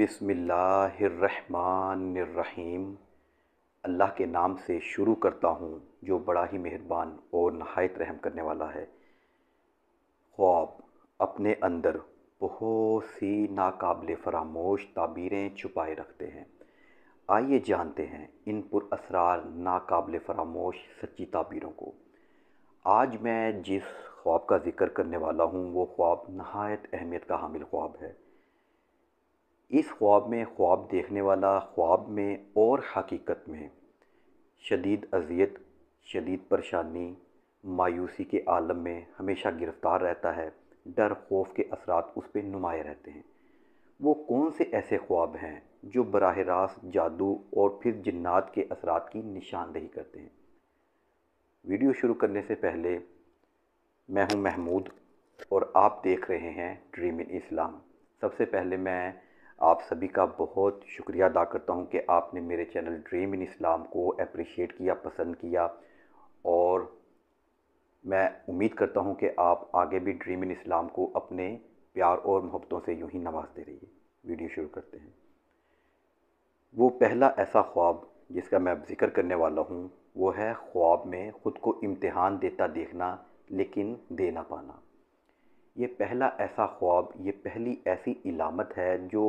बिसमीम अल्लाह के नाम से शुरू करता हूँ जो बड़ा ही मेहरबान और नहायत रहम करने वाला है ख्वाब अपने अंदर बहुत सी नाकबिल फरामोश ताबीरें छुपाए रखते हैं आइए जानते हैं इन असरार नाकबिल फरामोश सच्ची ताबीरों को आज मैं जिस ख्वाब का ज़िक्र करने वाला हूँ वो ख्वाब नहायत अहमियत का हामिल ख्वाब है इस ख्वाब में ख्वाब देखने वाला ख्वाब में और हकीकत में शदीद अजियत शदीद परेशानी मायूसी के आलम में हमेशा गिरफ़्तार रहता है डर खौफ के असरात उस पर नुमाए रहते हैं वो कौन से ऐसे ख्वाब हैं जो बरह रास्त जादू और फिर जन्ात के असरात की निशानदेही करते हैं वीडियो शुरू करने से पहले मैं हूं महमूद और आप देख रहे हैं ड्रीम इन इस्लाम सबसे पहले मैं आप सभी का बहुत शुक्रिया अदा करता हूँ कि आपने मेरे चैनल ड्रीम इन इस्लाम को अप्रिशिएट किया पसंद किया और मैं उम्मीद करता हूँ कि आप आगे भी ड्रीम इन इस्लाम को अपने प्यार और मोहब्बतों से यूँ ही नवाजते रहिए वीडियो शुरू करते हैं वो पहला ऐसा ख्वाब जिसका मैं अब जिक्र करने वाला हूँ वो है ख्वाब में ख़ुद को इम्तहान देता देखना लेकिन दे ना पाना ये पहला ऐसा ख्वाब ये पहली ऐसी इलामत है जो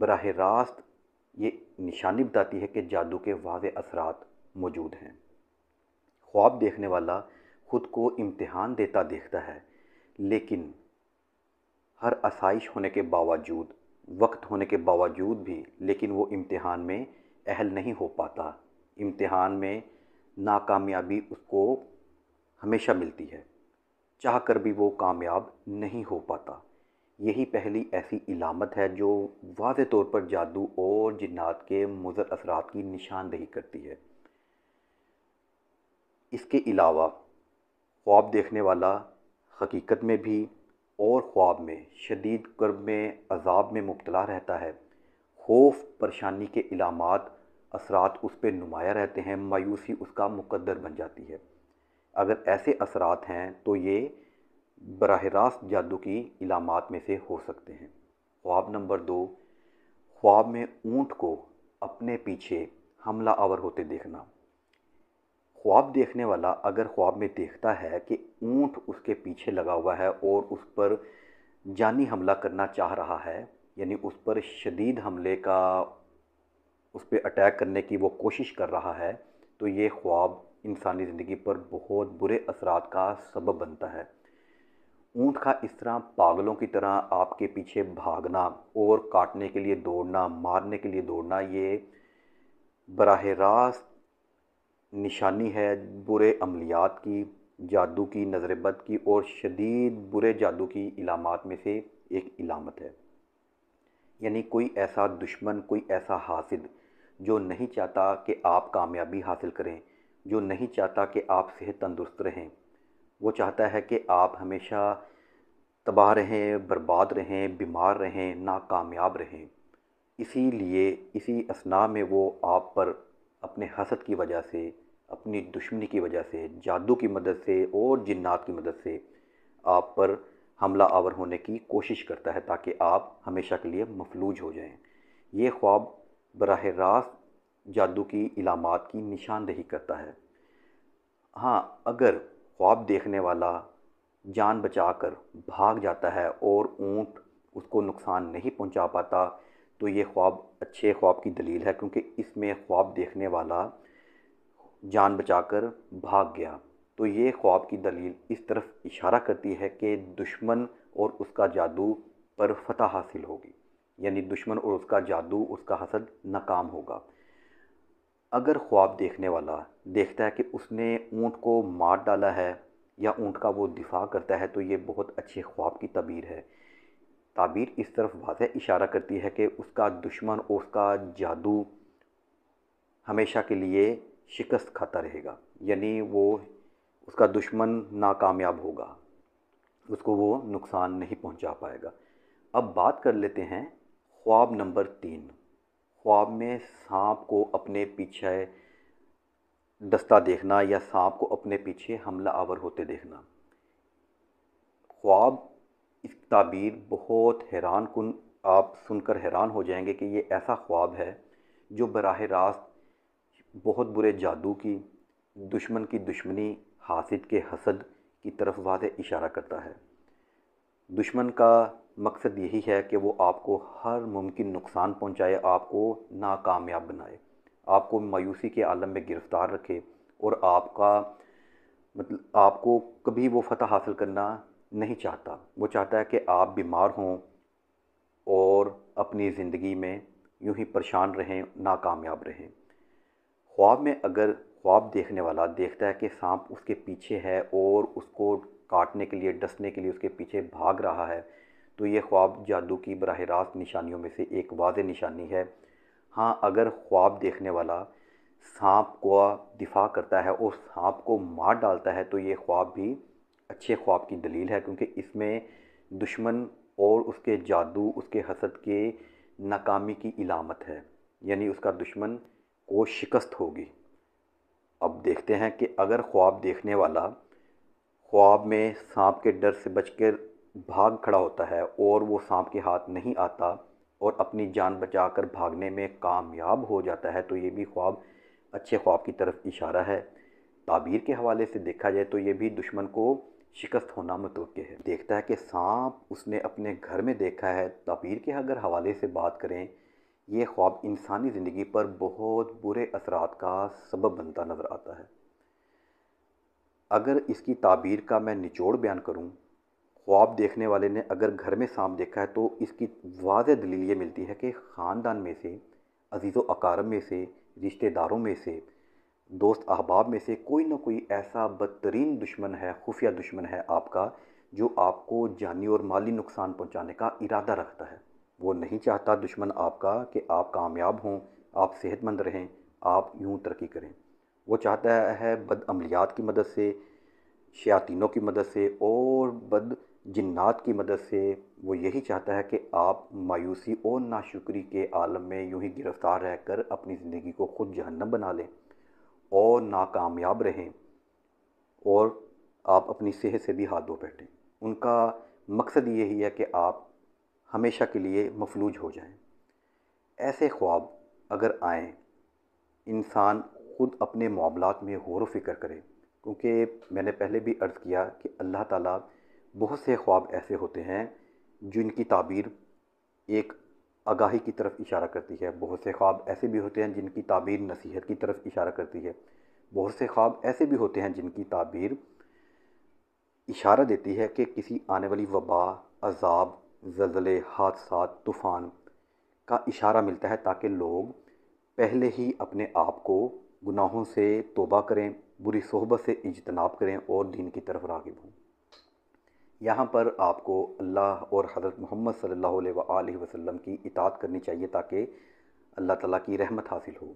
बरह रास्त ये निशानी बताती है कि जादू के वाज असरात मौजूद हैं ख्वाब देखने वाला ख़ुद को इम्तहान देता देखता है लेकिन हर आसाइश होने के बावजूद वक्त होने के बावजूद भी लेकिन वो इम्तहान में अहल नहीं हो पाता इम्तहान में नाकामयाबी उसको हमेशा मिलती है चाह कर भी वो कामयाब नहीं हो पाता यही पहली ऐसी इलामत है जो वाज तौर पर जादू और जिन्नात के मुजर असरात की निशानदेही करती है इसके अलावा ख्वाब देखने वाला हकीकत में भी और ख्वाब में शदीद कर्ब में अजाब में मुबतला रहता है खौफ परेशानी के इलामत असरात उस पर नुमाया रहते हैं मायूसी उसका मुकद्दर बन जाती है अगर ऐसे असरात हैं तो ये बरह रास्त जादू की इलामत में से हो सकते हैं ख्वाब नंबर दो ख्वाब में ऊँट को अपने पीछे हमला आवर होते देखना ख्वाब देखने वाला अगर ख्वाब में देखता है कि ऊँट उसके पीछे लगा हुआ है और उस पर जानी हमला करना चाह रहा है यानी उस पर शदीद हमले का उस पर अटैक करने की वो कोशिश कर रहा है तो ये ख्वाब इंसानी ज़िंदगी पर बहुत बुरे असरात का सबब बनता है ऊँट का इस तरह पागलों की तरह आपके पीछे भागना और काटने के लिए दौड़ना मारने के लिए दौड़ना ये बरह रास्त निशानी है बुरे अमलियात की जादू की नज़रबद की और शदीद बुरे जादू की इलामत में से एक इलामत है यानी कोई ऐसा दुश्मन कोई ऐसा हासिद जो नहीं चाहता कि आप कामयाबी हासिल करें जो नहीं चाहता कि आप सेहत तंदुरुस्त रहें वो चाहता है कि आप हमेशा तबाह रहें बर्बाद रहें बीमार रहें नाकामयाब रहें इसीलिए इसी असना में वो आप पर अपने हसद की वजह से अपनी दुश्मनी की वजह से जादू की मदद से और जिन्नात की मदद से आप पर हमला आवर होने की कोशिश करता है ताकि आप हमेशा के लिए मफलूज हो जाएं ये ख्वाब बरह रास्त जादू की इलामत की निशानदेही करता है हाँ अगर ख्वाब देखने वाला जान बचाकर भाग जाता है और ऊँट उसको नुकसान नहीं पहुंचा पाता तो ये ख्वाब अच्छे ख्वाब की दलील है क्योंकि इसमें ख्वाब देखने वाला जान बचाकर भाग गया तो ये ख्वाब की दलील इस तरफ इशारा करती है कि दुश्मन और उसका जादू पर फतह हासिल होगी यानी दुश्मन और उसका जादू उसका हसद नाकाम होगा अगर ख्वाब देखने वाला देखता है कि उसने ऊँट को मार डाला है या ऊँट का वो दिफा करता है तो ये बहुत अच्छे ख्वाब की तबीर है ताबीर इस तरफ वाज इशारा करती है कि उसका दुश्मन और उसका जादू हमेशा के लिए शिकस्त खाता रहेगा यानी वो उसका दुश्मन नाकामयाब होगा उसको वो नुकसान नहीं पहुंचा पाएगा अब बात कर लेते हैं ख्वाब नंबर तीन ख्वाब में सांप को अपने पीछे दस्ता देखना या सांप को अपने पीछे हमला आवर होते देखना ख्वाब इस ताबीर बहुत हैरान कन आप सुनकर हैरान हो जाएंगे कि ये ऐसा ख्वाब है जो बराह रास्त बहुत बुरे जादू की दुश्मन की दुश्मनी हासिद के हसद की तरफ वाज इशारा करता है दुश्मन का मकसद यही है कि वो आपको हर मुमकिन नुकसान पहुंचाए आपको नाकामयाब बनाए आपको मायूसी के आलम में गिरफ़्तार रखे और आपका मतलब आपको कभी वो फतह हासिल करना नहीं चाहता वो चाहता है कि आप बीमार हों और अपनी ज़िंदगी में यूं ही परेशान रहें नाकामयाब रहें ख्वाब में अगर ख्वाब देखने वाला देखता है कि सांप उसके पीछे है और उसको काटने के लिए डसने के लिए उसके पीछे भाग रहा है तो ये ख्वाब जादू की बरह रास्त निशानियों में से एक वाज निशानी है हाँ अगर ख्वाब देखने वाला सांप को दिफा करता है और सांप को मार डालता है तो ये ख्वाब भी अच्छे ख्वाब की दलील है क्योंकि इसमें दुश्मन और उसके जादू उसके हसद के नाकामी की इलामत है यानी उसका दुश्मन को शिकस्त होगी अब देखते हैं कि अगर ख्वाब देखने वाला ख्वाब में सांप के डर से बचकर भाग खड़ा होता है और वो सांप के हाथ नहीं आता और अपनी जान बचाकर भागने में कामयाब हो जाता है तो ये भी ख्वाब अच्छे ख्वाब की तरफ इशारा है ताबीर के हवाले से देखा जाए तो ये भी दुश्मन को शिकस्त होना मतव है देखता है कि सांप उसने अपने घर में देखा है ताबीर के अगर हवाले से बात करें ये ख्वाब इंसानी ज़िंदगी पर बहुत बुरे असरात का सबब बनता नज़र आता है अगर इसकी ताबीर का मैं निचोड़ बयान करूँ ख्वाब देखने वाले ने अगर घर में सांप देखा है तो इसकी वाज दलील ये मिलती है कि ख़ानदान में से अजीज़ अकारम में से रिश्तेदारों में से दोस्त अहबाब में से कोई ना कोई ऐसा बदतरीन दुश्मन है खुफिया दुश्मन है आपका जो आपको जानी और माली नुकसान पहुंचाने का इरादा रखता है वो नहीं चाहता दुश्मन आपका कि आप कामयाब हों आप सेहतमंद रहें आप यूँ तरक्की करें वो चाहता है बद अमलियात की मदद से शयातीनों की मदद से और बद जिन्नात की मदद से वो यही चाहता है कि आप मायूसी और नाशुक्री के आलम में यूं ही गिरफ़्तार रहकर अपनी ज़िंदगी को खुद जहन्नम बना लें और नाकामयाब रहें और आप अपनी सेहत से भी हाथ धो बैठें उनका मकसद यही है कि आप हमेशा के लिए मफलूज हो जाएं। ऐसे ख्वाब अगर आए इंसान खुद अपने मामलों में गौर व फिक्र करे क्योंकि मैंने पहले भी अर्ज़ किया कि अल्लाह ताला बहुत से ख्वाब ऐसे होते हैं जिनकी ताबीर एक आगाही की तरफ इशारा करती है बहुत से ख्वाब ऐसे भी होते हैं जिनकी ताबीर नसीहत की तरफ इशारा करती है बहुत से ख्वाब ऐसे भी होते हैं जिनकी ताबीर इशारा देती है कि किसी आने वाली वबा अजाब जल्जले हादसा तूफ़ान का इशारा मिलता है ताकि लोग पहले ही अपने आप को गुनाहों से तोबा करें बुरी सोहबत से इजतनाब करें और दीन की तरफ रागिब हों यहाँ पर आपको अल्लाह और हज़रत मोहम्मद सल्ला वसलम की इतात करनी चाहिए ताकि अल्लाह ताली की रहमत हासिल हो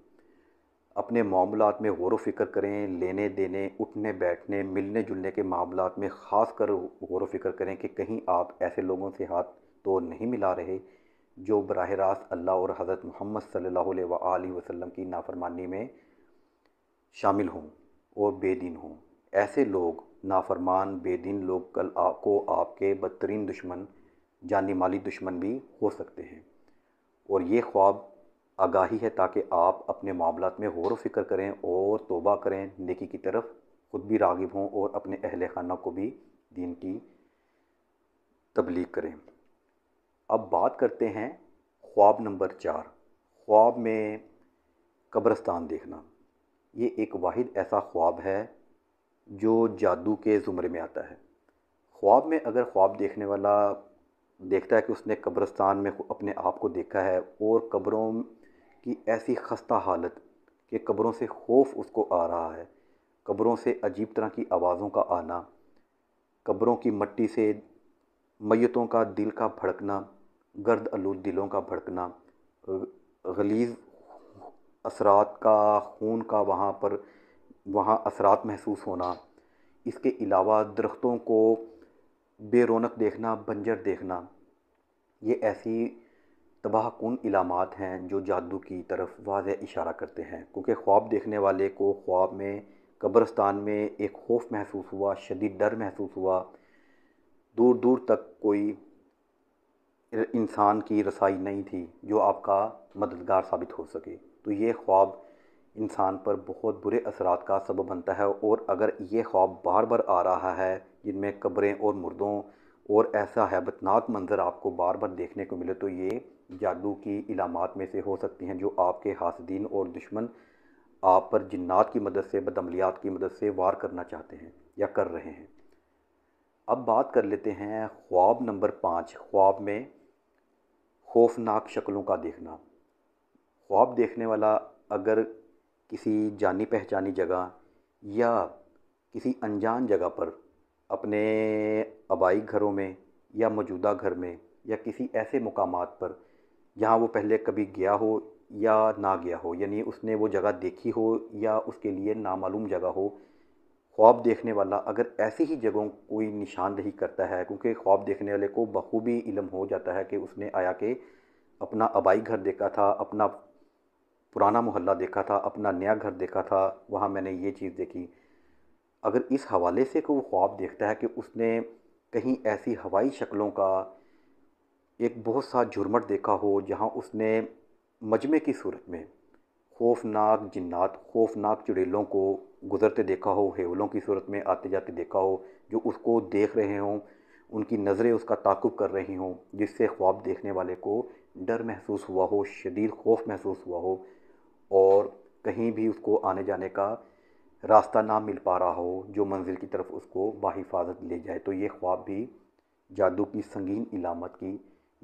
अपने मामलों में गौर फ़िक्र करें लेने देने उठने बैठने मिलने जुलने के मामलों में ख़ास कर गौर फ़िक्र करें कि कहीं आप ऐसे लोगों से हाथ तो नहीं मिला रहे जो बरह रास्त अल्लाह और हज़रत मोहम्मद सल्ला वसलम की नाफरमानी में शामिल हों और बेदीन हों ऐसे लोग नाफरमान बेदिन लोग कल आपको आपके बदतरीन दुश्मन जानी माली दुश्मन भी हो सकते हैं और ये ख्वाब आगाही है ताकि आप अपने मामला में गौर फिक्र करें और तोबा करें नेकी की तरफ खुद भी रागिब हों और अपने अहल खाना को भी दीन की तबलीग करें अब बात करते हैं ख्वाब नंबर चार ख्वाब में कब्रस्तान देखना ये एक वाहिद ऐसा ख्वाब है जो जादू के ज़ुमरे में आता है ख्वाब में अगर ख्वाब देखने वाला देखता है कि उसने कब्रस्तान में अपने आप को देखा है और कब्रों की ऐसी खस्ता हालत कि कब्रों से खौफ उसको आ रहा है कब्रों से अजीब तरह की आवाज़ों का आना कब्रों की मट्टी से मैतों का दिल का भड़कना गर्द आलूद दिलों का भड़कना गलीज असरात का खून का वहाँ पर वहाँ असरात महसूस होना इसके अलावा दरख्तों को बेरोनक देखना बंजर देखना ये ऐसी तबाह कन इलामत हैं जो जादू की तरफ वाज इशारा करते हैं क्योंकि ख्वाब देखने वाले को ख्वाब में कब्रस्तान में एक खौफ महसूस हुआ शदीद डर महसूस हुआ दूर दूर तक कोई इंसान की रसाई नहीं थी जो आपका मददगार साबित हो सके तो ये ख्वाब इंसान पर बहुत बुरे असरात का सबब बनता है और अगर ये ख्वाब बार बार आ रहा है जिनमें कब्रें और मुर्दों और ऐसा हैबतनाक मंज़र आपको बार बार देखने को मिले तो ये जादू की इलामत में से हो सकती हैं जो आपके हासदीन और दुश्मन आप पर जन्नात की मदद से बदमलियात की मदद से वार करना चाहते हैं या कर रहे हैं अब बात कर लेते हैं ख्वाब नंबर पाँच ख्वाब में खौफनाक शक्लों का देखना ख्वाब देखने वाला अगर किसी जानी पहचानी जगह या किसी अनजान जगह पर अपने आबाई घरों में या मौजूदा घर में या किसी ऐसे मुकाम पर जहाँ वो पहले कभी गया हो या ना गया हो यानी उसने वो जगह देखी हो या उसके लिए नामालूम जगह हो ख्वाब देखने वाला अगर ऐसी ही जगहों कोई निशानदही करता है क्योंकि ख्वाब देखने वाले को बखूबी इलम हो जाता है कि उसने आया के अपना आबाई घर देखा था अपना पुराना मोहल्ला देखा था अपना नया घर देखा था वहाँ मैंने ये चीज़ देखी अगर इस हवाले से कोई वो ख्वाब देखता है कि उसने कहीं ऐसी हवाई शक्लों का एक बहुत सा झुरमट देखा हो जहाँ उसने मजमे की सूरत में खौफनाक जिन्नात खौफनाक चुड़ैलों को गुज़रते देखा हो हेवलों की सूरत में आते जाते देखा हो जो उसको देख रहे हों उनकी नज़रें उसका ताकुब कर रही हों जिससे ख्वाब देखने वाले को डर महसूस हुआ हो शदीद खौफ महसूस हुआ हो और कहीं भी उसको आने जाने का रास्ता ना मिल पा रहा हो जो मंजिल की तरफ उसको बाहिफाजत ले जाए तो ये ख्वाब भी जादू की संगीन इलामत की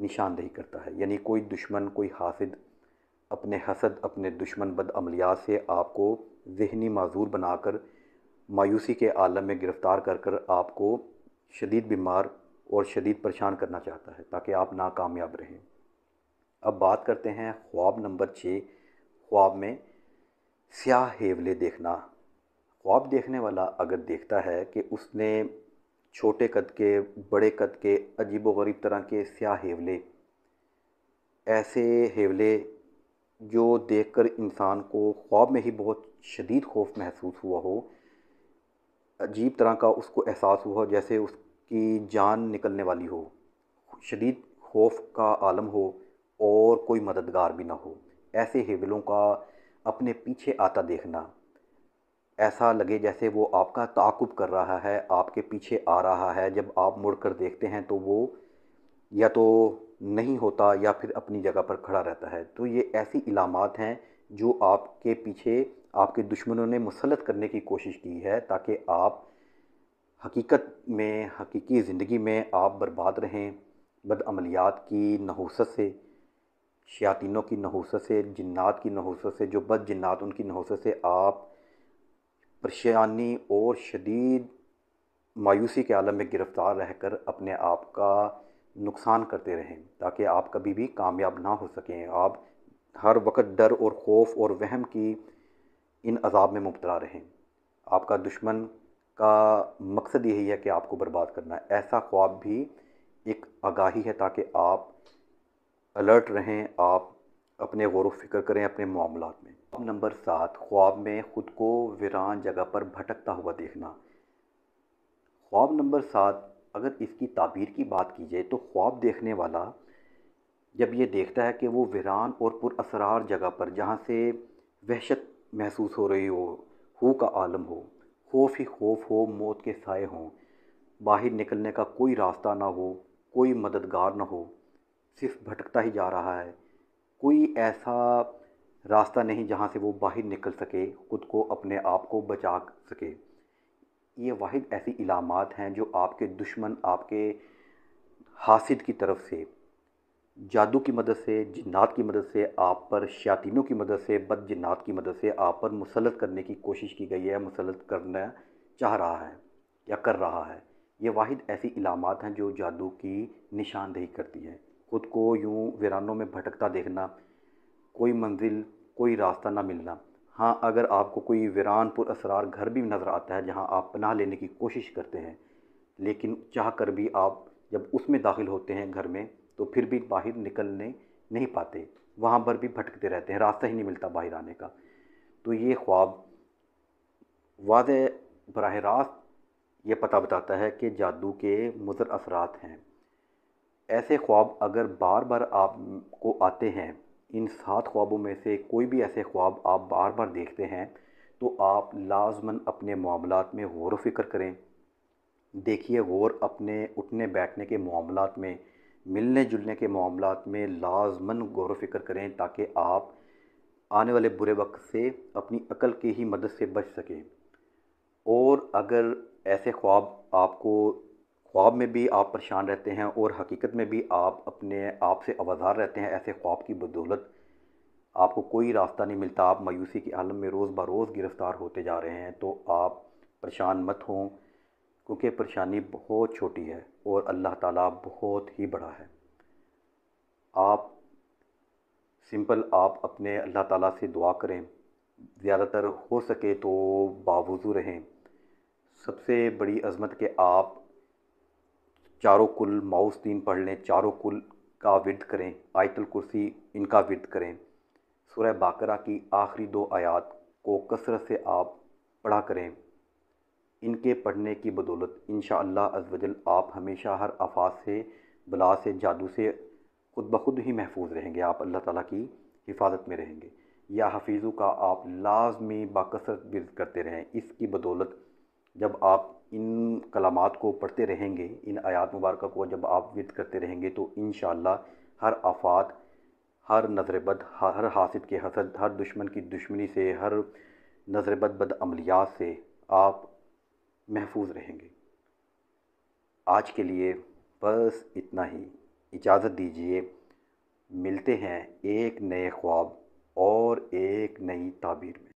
निशानदेही करता है यानी कोई दुश्मन कोई हासिद अपने हसद अपने दुश्मन बद अमलियात से आपको जहनी माजूर बनाकर मायूसी के आलम में गिरफ़्तार कर कर आपको शदीद बीमार और शदीद परेशान करना चाहता है ताकि आप नाकामयाब रहें अब बात करते हैं ख्वाब नंबर छः ख्वाब में स्याह हेवले देखना ख्वाब देखने वाला अगर देखता है कि उसने छोटे कद के बड़े कद के अजीब व गरीब तरह के स्याह हेवले ऐसे हेवले जो देखकर इंसान को ख्वाब में ही बहुत शदीद खौफ महसूस हुआ हो अजीब तरह का उसको एहसास हुआ जैसे उसकी जान निकलने वाली हो शदीद खौफ का आलम हो और कोई मददगार भी ना हो ऐसे हेवलों का अपने पीछे आता देखना ऐसा लगे जैसे वो आपका ताकुब कर रहा है आपके पीछे आ रहा है जब आप मुड़ कर देखते हैं तो वो या तो नहीं होता या फिर अपनी जगह पर खड़ा रहता है तो ये ऐसी इलामत हैं जो आपके पीछे आपके दुश्मनों ने मुसलत करने की कोशिश की है ताकि आप हकीकत में हकीकी ज़िंदगी में आप बर्बाद रहें बदअमलियात की नहूसत से शयातिनों की नहूसत से जन्ात की नहूसत से जो बद जन्ात उनकी नहूसत से आप परेशानी और शदीद मायूसी के आलम में गिरफ़्तार रहकर अपने आप का नुकसान करते रहें ताकि आप कभी भी कामयाब ना हो सकें आप हर वक्त डर और खौफ और वहम की इन अजाब में मुबतला रहें आपका दुश्मन का मकसद यही है कि आपको बर्बाद करना ऐसा ख्वाब भी एक आगाही है ताकि आप अलर्ट रहें आप अपने गौर फिक्र करें अपने मामला में नंबर सात ख्वाब में ख़ुद को वीरान जगह पर भटकता हुआ देखना ख्वाब नंबर सात अगर इसकी ताबीर की बात की जाए तो ख्वाब देखने वाला जब ये देखता है कि वो वीरान और पुरअसरार जगह पर जहाँ से वहशत महसूस हो रही हो हो का आलम हो खौफ ही खौफ हो मौत के साए हों बाहर निकलने का कोई रास्ता ना हो कोई मददगार ना हो सिर्फ भटकता ही जा रहा है कोई ऐसा रास्ता नहीं जहाँ से वो बाहर निकल सके खुद को अपने आप को बचा सके ये वाद ऐसी इलामत हैं जो आपके दुश्मन आपके हासिद की तरफ से जादू की मदद से जन्ात की मदद से आप पर शातिनों की मदद से बद जन्नात की मदद से आप पर मुसलत करने की कोशिश की गई है मुसलत करना चाह रहा है या कर रहा है ये वाद ऐसी इलामत हैं जो जादू की निशानदेही करती है खुद को यूं वीरानों में भटकता देखना कोई मंजिल कोई रास्ता ना मिलना हाँ अगर आपको कोई वीरान पुर असरार घर भी नज़र आता है जहाँ आप पनाह लेने की कोशिश करते हैं लेकिन चाह कर भी आप जब उसमें दाखिल होते हैं घर में तो फिर भी बाहर निकलने नहीं पाते वहाँ पर भी भटकते रहते हैं रास्ता ही नहीं मिलता बाहर आने का तो ये ख्वाब वाज बरह रास्त ये पता बताता है कि जादू के मुजर असरात हैं ऐसे ख्वाब अगर बार बार आपको आते हैं इन सात ख्वाबों में से कोई भी ऐसे ख्वाब आप बार बार देखते हैं तो आप लाजमन अपने मामला में गौर फिक्र करें देखिए गौर अपने उठने बैठने के मामला में मिलने जुलने के मामला में लाजमन गौर फिक्र करें ताकि आप आने वाले बुरे वक्त से अपनी अकल की ही मदद से बच सकें और अगर ऐसे ख्वाब आपको ख्वाब में भी आप परेशान रहते हैं और हकीकत में भी आप अपने आप से आवाजार रहते हैं ऐसे ख्वाब की बदौलत आपको कोई रास्ता नहीं मिलता आप मायूसी के आलम में रोज़ बरोज़ गिरफ़्तार होते जा रहे हैं तो आप परेशान मत हों क्योंकि परेशानी बहुत छोटी है और अल्लाह ताला बहुत ही बड़ा है आप सिंपल आप अपने अल्लाह ताला से दुआ करें ज़्यादातर हो सके तो बावजू रहें सबसे बड़ी अज़मत के आप चारों कुल माउस तीन पढ़ लें चारों कुल का विद करें आयतल कुर्सी इनका विद करें सुरह बाकरा की आखिरी दो आयात को कसरत से आप पढ़ा करें इनके पढ़ने की बदौलत इन अजवजल आप हमेशा हर आफात से बला से जादू से खुद ब खुद ही महफूज रहेंगे आप अल्लाह ताला की हिफाजत में रहेंगे या हफीज़ों का आप लाजमी कसरत विद करते रहें इसकी बदौलत जब आप इन कलामात को पढ़ते रहेंगे इन आयात मुबारक को जब आप विद करते रहेंगे तो इन हर आफात हर नज़रबद हर हासिद के हसद हर दुश्मन की दुश्मनी से हर नज़रबद अमलियात से आप महफूज रहेंगे आज के लिए बस इतना ही इजाज़त दीजिए मिलते हैं एक नए ख्वाब और एक नई ताबीर में